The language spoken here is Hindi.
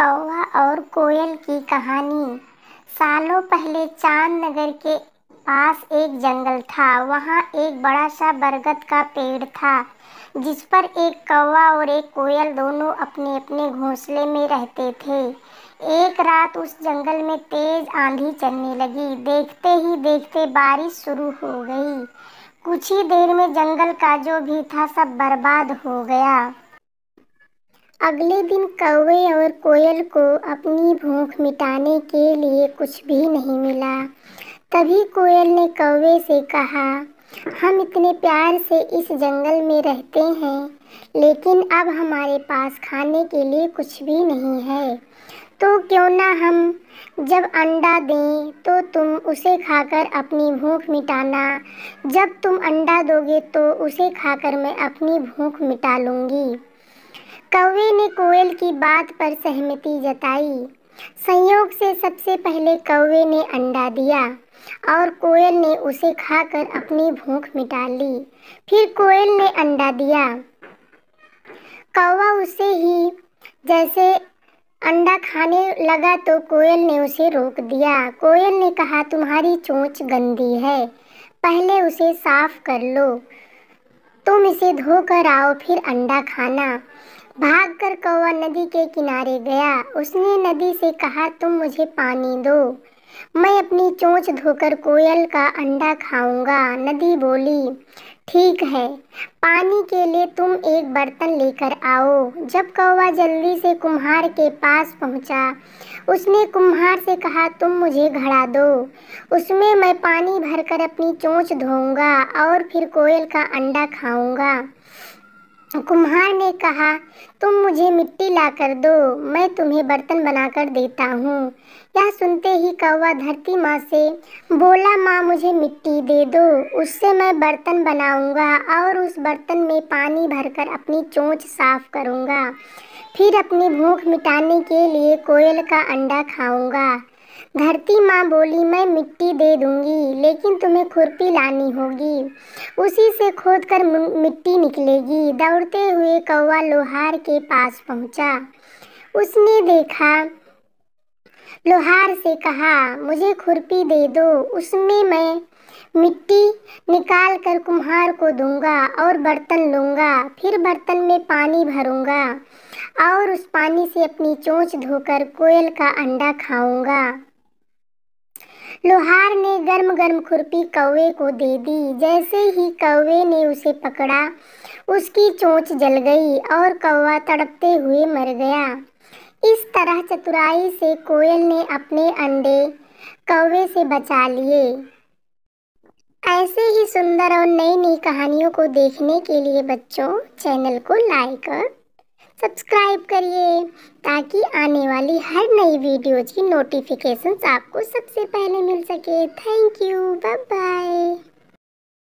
कौवा और कोयल की कहानी सालों पहले चांद नगर के पास एक जंगल था वहाँ एक बड़ा सा बरगद का पेड़ था जिस पर एक कौवा और एक कोयल दोनों अपने अपने घोंसले में रहते थे एक रात उस जंगल में तेज आंधी चलने लगी देखते ही देखते बारिश शुरू हो गई कुछ ही देर में जंगल का जो भी था सब बर्बाद हो गया अगले दिन कौवे और कोयल को अपनी भूख मिटाने के लिए कुछ भी नहीं मिला तभी कोयल ने कौवे से कहा हम इतने प्यार से इस जंगल में रहते हैं लेकिन अब हमारे पास खाने के लिए कुछ भी नहीं है तो क्यों ना हम जब अंडा दें तो तुम उसे खाकर अपनी भूख मिटाना जब तुम अंडा दोगे तो उसे खाकर मैं अपनी भूख मिटा लूँगी तवे ने कोयल की बात पर सहमति जताई संयोग से सबसे पहले कौवे ने अंडा दिया और कोयल ने उसे खाकर अपनी भूख मिटा ली फिर कोयल ने अंडा दिया कौवा उसे ही जैसे अंडा खाने लगा तो कोयल ने उसे रोक दिया कोयल ने कहा तुम्हारी चोंच गंदी है पहले उसे साफ कर लो तुम इसे धोकर आओ फिर अंडा खाना भागकर कौवा नदी के किनारे गया उसने नदी से कहा तुम मुझे पानी दो मैं अपनी चोंच धोकर कोयल का अंडा खाऊंगा नदी बोली ठीक है पानी के लिए तुम एक बर्तन लेकर आओ जब कौवा जल्दी से कुम्हार के पास पहुंचा उसने कुम्हार से कहा तुम मुझे घड़ा दो उसमें मैं पानी भरकर अपनी चोंच धोऊंगा और फिर कोयल का अंडा खाऊंगा कुम्हार ने कहा तुम मुझे मिट्टी ला कर दो मैं तुम्हें बर्तन बनाकर देता हूँ यह सुनते ही कौवा धरती माँ से बोला माँ मुझे मिट्टी दे दो उससे मैं बर्तन बनाऊँगा और उस बर्तन में पानी भरकर अपनी चोंच साफ करूँगा फिर अपनी भूख मिटाने के लिए कोयल का अंडा खाऊँगा धरती माँ बोली मैं मिट्टी दे दूँगी लेकिन तुम्हें खुरपी लानी होगी उसी से खोद कर मिट्टी निकलेगी दौड़ते हुए कौवा लोहार के पास पहुँचा उसने देखा लोहार से कहा मुझे खुरपी दे दो उसमें मैं मिट्टी निकाल कर कुम्हार को दूंगा और बर्तन लूँगा फिर बर्तन में पानी भरूँगा और उस पानी से अपनी चोंच धोकर कोयल का अंडा खाऊंगा लोहार ने गर्म गर्म खुरपी कौवे को दे दी जैसे ही कौवे ने उसे पकड़ा उसकी चोंच जल गई और कौवा तड़पते हुए मर गया इस तरह चतुराई से कोयल ने अपने अंडे कौवे से बचा लिए ऐसे ही सुंदर और नई नई कहानियों को देखने के लिए बच्चों चैनल को लाइक और सब्सक्राइब करिए ताकि आने वाली हर नई वीडियोज की नोटिफिकेशंस आपको सबसे पहले मिल सके थैंक यू बाय बाय